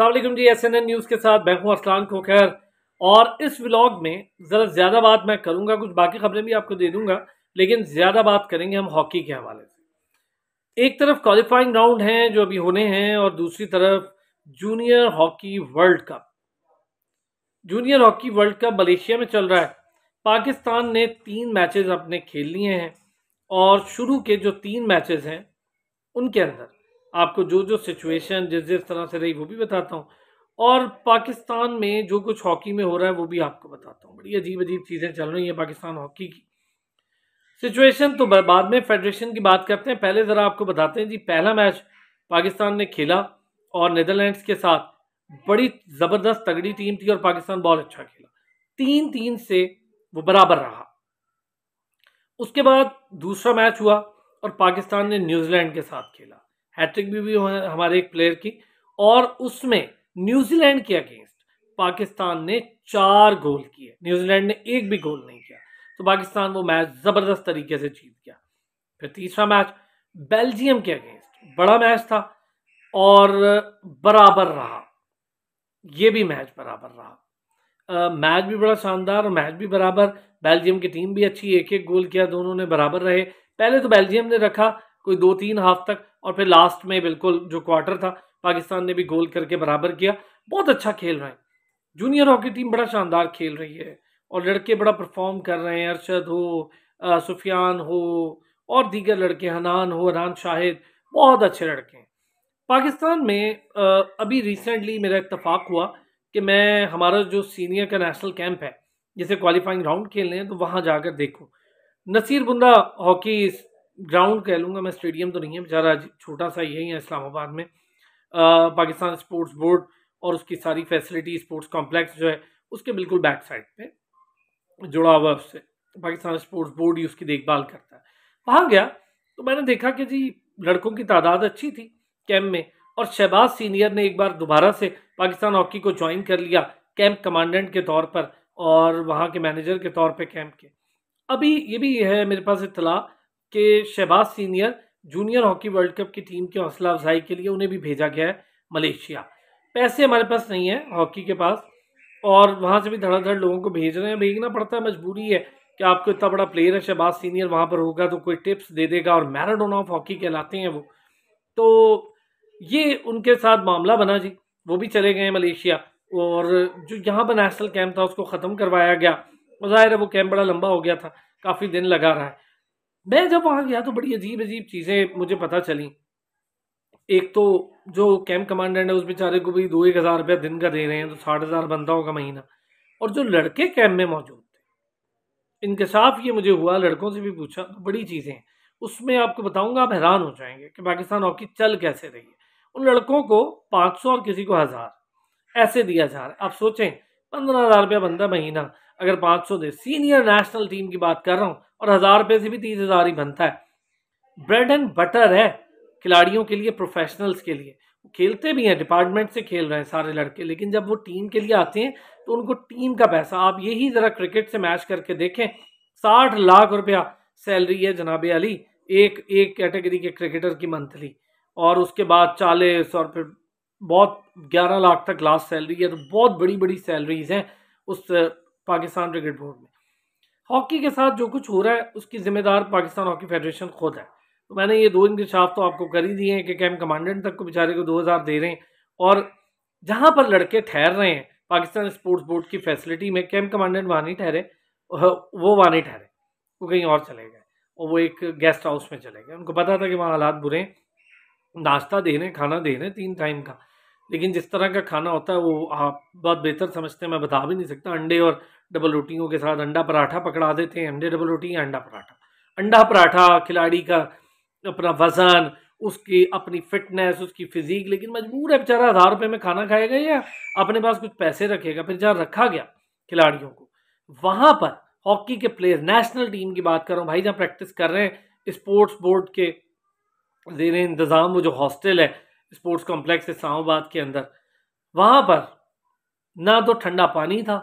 Aslam ji S N N news के साथ मैं हूँ अफलान खोखर और इस व्लॉग में ज़रा ज़्यादा बात मैं करूँगा कुछ बाकी खबरें भी आपको दे दूँगा लेकिन ज़्यादा बात करेंगे हम हॉकी के हवाले से एक तरफ क्वालिफाइंग राउंड हैं जो अभी होने हैं और दूसरी तरफ junior hockey world cup junior hockey world cup Malaysia में चल रहा है पाकिस्तान ने तीन मैचेज अपने खेल लिए हैं और शुरू के जो तीन मैचेज़ हैं उनके अंदर आपको जो जो सिचुएशन जिस जिस तरह से रही वो भी बताता हूँ और पाकिस्तान में जो कुछ हॉकी में हो रहा है वो भी आपको बताता हूँ बड़ी अजीब अजीब चीज़ें चल रही हैं पाकिस्तान हॉकी की सिचुएशन तो बाद में फेडरेशन की बात करते हैं पहले ज़रा आपको बताते हैं जी पहला मैच पाकिस्तान ने खेला और नदरलैंड्स के साथ बड़ी ज़बरदस्त तगड़ी टीम थी और पाकिस्तान बहुत अच्छा खेला तीन तीन से वो बराबर रहा उसके बाद दूसरा मैच हुआ और पाकिस्तान ने न्यूजीलैंड के साथ खेला हैट्रिक भी, हुई हमारे एक प्लेयर की और उसमें न्यूजीलैंड के अगेंस्ट पाकिस्तान ने चार गोल किए न्यूजीलैंड ने एक भी गोल नहीं किया तो पाकिस्तान वो मैच ज़बरदस्त तरीके से जीत गया फिर तीसरा मैच बेल्जियम के अगेंस्ट बड़ा मैच था और बराबर रहा ये भी मैच बराबर रहा मैच भी बड़ा शानदार और मैच भी बराबर बेल्जियम की टीम भी अच्छी एक एक गोल किया दोनों ने बराबर रहे पहले तो बेल्जियम ने रखा कोई दो तीन हाफ तक और फिर लास्ट में बिल्कुल जो क्वार्टर था पाकिस्तान ने भी गोल करके बराबर किया बहुत अच्छा खेल रहे हैं जूनियर हॉकी टीम बड़ा शानदार खेल रही है और लड़के बड़ा परफॉर्म कर रहे हैं अरशद हो सुफियान हो और दीगर लड़के हनान हो हनान शाहिद बहुत अच्छे लड़के हैं पाकिस्तान में अभी रिसेंटली मेरा इतफाक़ हुआ कि मैं हमारा जो सीनियर का नेशनल कैंप है जिसे क्वालिफाइंग राउंड खेल रहे हैं तो वहाँ जाकर देखूँ नसीर बुंदा हॉकी ग्राउंड कह लूँगा मैं स्टेडियम तो नहीं है बेचारा छोटा सा ही है यहाँ इस्लामाबाद में आ, पाकिस्तान स्पोर्ट्स बोर्ड और उसकी सारी फैसिलिटी स्पोर्ट्स कॉम्प्लेक्स जो है उसके बिल्कुल बैक साइड पे जुड़ा हुआ उससे पाकिस्तान स्पोर्ट्स बोर्ड ही उसकी देखभाल करता है वहाँ गया तो मैंने देखा कि जी लड़कों की तादाद अच्छी थी कैम्प में और शहबाज सीनियर ने एक बार दोबारा से पाकिस्तान हॉकी को ज्वाइन कर लिया कैंप कमांडेंट के तौर पर और वहाँ के मैनेजर के तौर पर कैंप के अभी ये भी है मेरे पास इतला के Shahbaz senior junior hockey world cup की टीम की हौसला अफजाई के लिए उन्हें भी भेजा गया है मलेशिया पैसे हमारे पास नहीं है हॉकी के पास और वहाँ से भी धड़ाधड़ लोगों को भेज रहे हैं भेजना पड़ता है मजबूरी है कि आपको इतना बड़ा प्लेयर है शहबाज सीनियर वहाँ पर होगा तो कोई टिप्स दे देगा और मैराडोन ऑफ हॉकी कहलाते हैं वो तो ये उनके साथ मामला बना जी वो भी चले गए मलेशिया और जो यहाँ पर नेशनल कैंप था उसको ख़त्म करवाया गया ज़ाहिर है वो कैंप बड़ा लंबा हो गया था काफ़ी दिन लगा रहा है मैं जब वहाँ गया तो बड़ी अजीब अजीब चीज़ें मुझे पता चली एक तो जो कैंप कमांडेंट है उस बेचारे को भी दो एक हज़ार रुपया दिन का दे रहे हैं तो साठ हज़ार बनता होगा महीना और जो लड़के कैंप में मौजूद थे इंकशाफ ये मुझे हुआ लड़कों से भी पूछा तो बड़ी चीज़ें हैं उसमें आपको बताऊंगा आप हैरान हो जाएंगे कि पाकिस्तान हॉकी चल कैसे रही है उन लड़कों को पाँच सौ और किसी को हज़ार ऐसे दिया जा रहा है आप सोचें पंद्रह हज़ार रुपया बनता महीना अगर पाँच सौ दे सीनियर नेशनल टीम की बात कर रहा हूँ और हज़ार रुपये से भी तीस हज़ार ही बनता है ब्रेड एंड बटर है खिलाड़ियों के लिए प्रोफेशनल्स के लिए खेलते भी हैं डिपार्टमेंट से खेल रहे हैं सारे लड़के लेकिन जब वो टीम के लिए आते हैं तो उनको टीम का पैसा आप यही ज़रा क्रिकेट से मैच करके देखें साठ लाख रुपया सैलरी है जनाब अली एक एक कैटेगरी के क्रिकेटर की मंथली और उसके बाद चालीस और फिर बहुत ग्यारह लाख तक लास्ट सैलरी है तो बहुत बड़ी बड़ी सैलरीज हैं उस पाकिस्तान क्रिकेट बोर्ड में हॉकी के साथ जो कुछ हो रहा है उसकी जिम्मेदार पाकिस्तान हॉकी फेडरेशन खुद है तो मैंने ये दो इंकशाफ तो आपको कर ही दिए हैं कि कैम्प कमांडेंट तक को बेचारे को दो हज़ार दे रहे हैं और जहाँ पर लड़के ठहर रहे हैं पाकिस्तान स्पोर्ट्स बोर्ड की फैसिलिटी में कैम कमांडेंट वहाँ नहीं ठहरे वो वहाँ नहीं ठहरे वो कहीं और चले गए और वो एक गेस्ट हाउस में चले गए उनको पता था कि वहाँ हालात बुरे हैं नाश्ता दे रहे हैं खाना दे रहे हैं तीन टाइम का लेकिन जिस तरह का खाना होता है वो आप बहुत बेहतर समझते हैं मैं बता भी नहीं सकता अंडे और डबल रोटियों के साथ अंडा पराठा पकड़ा देते हैं अंडे डबल रोटी या अंडा पराठा अंडा पराठा खिलाड़ी का अपना वजन उसकी अपनी फिटनेस उसकी फिजीक लेकिन मजबूर है बेचारा हज़ार रुपये में खाना खाएगा या अपने पास कुछ पैसे रखेगा फिर जहाँ रखा गया खिलाड़ियों को वहाँ पर हॉकी के प्लेयर नेशनल टीम की बात कर रहा हूँ भाई जहाँ प्रैक्टिस कर रहे हैं स्पोर्ट्स बोर्ड के जेर इंतज़ाम वो जो हॉस्टल है स्पोर्ट्स कॉम्प्लेक्स इस्लामाबाद के अंदर वहाँ पर ना तो ठंडा पानी था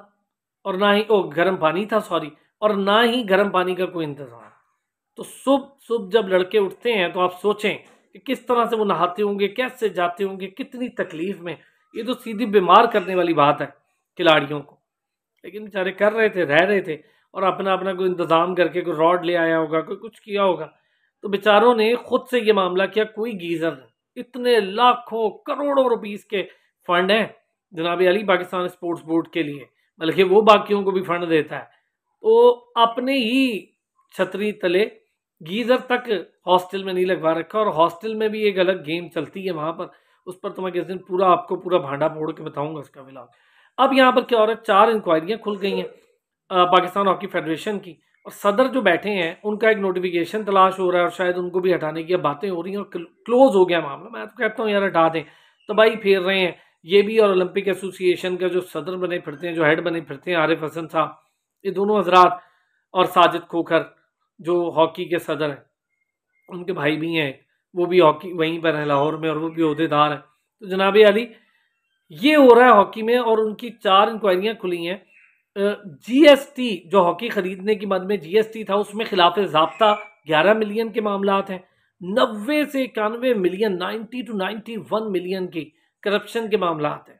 और ना ही ओ गर्म पानी था सॉरी और ना ही गर्म पानी का कोई इंतज़ाम तो सुबह सुबह जब लड़के उठते हैं तो आप सोचें कि किस तरह से वो नहाते होंगे कैसे जाते होंगे कितनी तकलीफ़ में ये तो सीधी बीमार करने वाली बात है खिलाड़ियों को लेकिन बेचारे कर रहे थे रह रहे थे और अपना अपना कोई इंतज़ाम करके कोई रॉड ले आया होगा कोई कुछ किया होगा तो बेचारों ने खुद से ये मामला किया कोई गीज़र नहीं इतने लाखों करोड़ों रुपीज के फंड हैं जनाब अली पाकिस्तान स्पोर्ट्स बोर्ड के लिए बल्कि वो बाकियों को भी फंड देता है तो अपने ही छतरी तले गीज़र तक हॉस्टल में नहीं लगवा रखा और हॉस्टल में भी एक अलग गेम चलती है वहाँ पर उस पर तो मैं किस दिन पूरा आपको पूरा भांडा फोड़ के बताऊँगा उसका मिलाप अब यहाँ पर क्या हो रहा है चार इंक्वायरियाँ खुल गई हैं पाकिस्तान हॉकी फेडरेशन की और सदर जो बैठे हैं उनका एक नोटिफिकेशन तलाश हो रहा है और शायद उनको भी हटाने की बातें हो रही हैं और क्लोज हो गया मामला मैं तो कहता हूँ यार हटा दें तबाही फेर रहे हैं ये भी और ओलंपिक एसोसिएशन का जो सदर बने फिरते हैं जो हेड बने फिरते हैं आरिफ हसन साहब ये दोनों हजरात और साजिद खोखर जो हॉकी के सदर हैं उनके भाई भी हैं वो भी हॉकी वहीं पर हैं लाहौर में और वो भी अहदेदार हैं तो जनाब अली ये हो रहा है हॉकी में और उनकी चार इंक्वायरियाँ खुली हैं जीएसटी जो हॉकी खरीदने की मद में जीएसटी था उसमें खिलाफ जबता ग्यारह मिलियन के मामला हैं नब्बे से इक्यानवे million ninety to one million की करप्शन के मामला हैं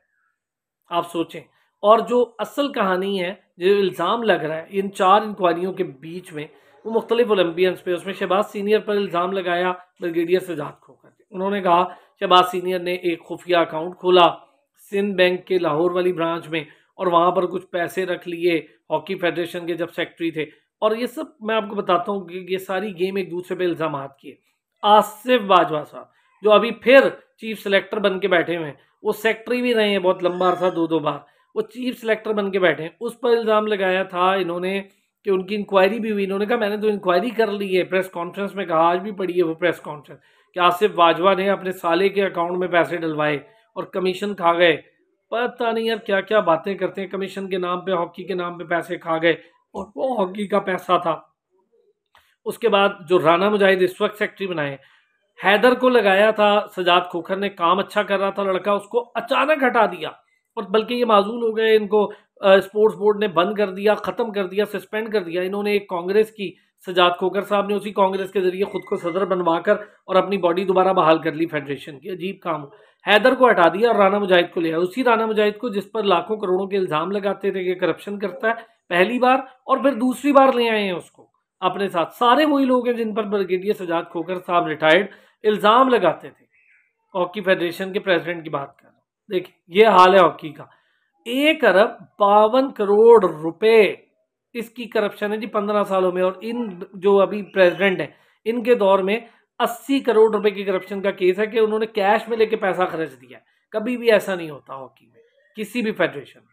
आप सोचें और जो असल कहानी है जो इल्ज़ाम लग रहा है इन चार इंक्वायरियों के बीच में वो मुख्तलिफ ओलम्पियंस पे उसमें शहबाज सीनियर पर इल्ज़ाम लगाया ब्रिगेडियर सजाद खोकर करके उन्होंने कहा शहबाज सीनियर ने एक खुफिया अकाउंट खोला सिंध बैंक के लाहौर वाली ब्रांच में और वहाँ पर कुछ पैसे रख लिए हॉकी फेडरेशन के जब सेक्रेटरी थे और ये सब मैं आपको बताता हूँ कि ये सारी गेम एक दूसरे पे इल्ज़ाम की है आसिफ बाजवा साहब जो अभी फिर चीफ सेलेक्टर बन के बैठे हुए हैं वो सेक्रेटरी भी रहे हैं बहुत लंबा अरसा दो दो बार वो चीफ सेलेक्टर बन के बैठे हैं उस पर इल्ज़ाम लगाया था इन्होंने कि उनकी इंक्वायरी भी हुई इन्होंने कहा मैंने तो इंक्वायरी कर ली है प्रेस कॉन्फ्रेंस में कहा आज भी पड़ी है वो प्रेस कॉन्फ्रेंस कि आसिफ बाजवा ने अपने साले के अकाउंट में पैसे डलवाए और कमीशन खा गए पता नहीं यार क्या क्या बातें करते हैं कमीशन के नाम पे हॉकी के नाम पे पैसे खा गए और वो हॉकी का पैसा था उसके बाद जो राना मुजाहिद इस वक्त सेक्रेटरी बनाए हैदर को लगाया था सजाद खोखर ने काम अच्छा कर रहा था लड़का उसको अचानक हटा दिया और बल्कि ये माजूल हो गए इनको स्पोर्ट्स बोर्ड ने बंद कर दिया ख़त्म कर दिया सस्पेंड कर दिया इन्होंने एक कांग्रेस की सजाद खोकर साहब ने उसी कांग्रेस के जरिए खुद को सदर बनवाकर और अपनी बॉडी दोबारा बहाल कर ली फेडरेशन की अजीब काम हैदर को हटा दिया और राना मुजाहिद को लिया उसी राना मुजाहिद को जिस पर लाखों करोड़ों के इल्ज़ाम लगाते थे कि करप्शन करता है पहली बार और फिर दूसरी बार ले आए हैं उसको अपने साथ सारे वही लोग हैं जिन पर ब्रिगेडियर सजाद खोकर साहब रिटायर्ड इल्ज़ाम लगाते थे हॉकी फेडरेशन के प्रेसिडेंट की बात कर रहा हूँ देखिए ये हाल है हॉकी का एक अरब बावन करोड़ रुपए इसकी करप्शन है जी पंद्रह सालों में और इन जो अभी प्रेसिडेंट हैं इनके दौर में अस्सी करोड़ रुपए की करप्शन का केस है कि उन्होंने कैश में लेके पैसा खर्च दिया कभी भी ऐसा नहीं होता हॉकी में किसी भी फेडरेशन में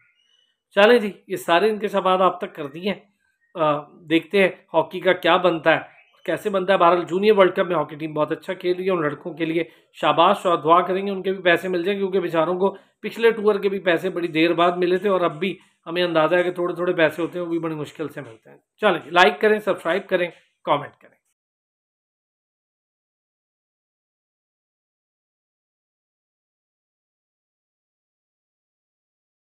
चलें जी ये सारे इनके सवाल आप तक कर दिए देखते हैं हॉकी का क्या बनता है कैसे बनता है भारत जूनियर वर्ल्ड कप में हॉकी टीम बहुत अच्छा खेल रही है उन लड़कों के लिए शाबाश और दुआ करेंगे उनके भी पैसे मिल जाएंगे क्योंकि बेचारों को पिछले टूर के भी पैसे बड़ी देर बाद मिले थे और अब भी हमें अंदाज़ा है कि थोड़े थोड़े पैसे होते हैं वो भी बड़े मुश्किल से मिलते हैं चलिए लाइक करें सब्सक्राइब करें कॉमेंट करें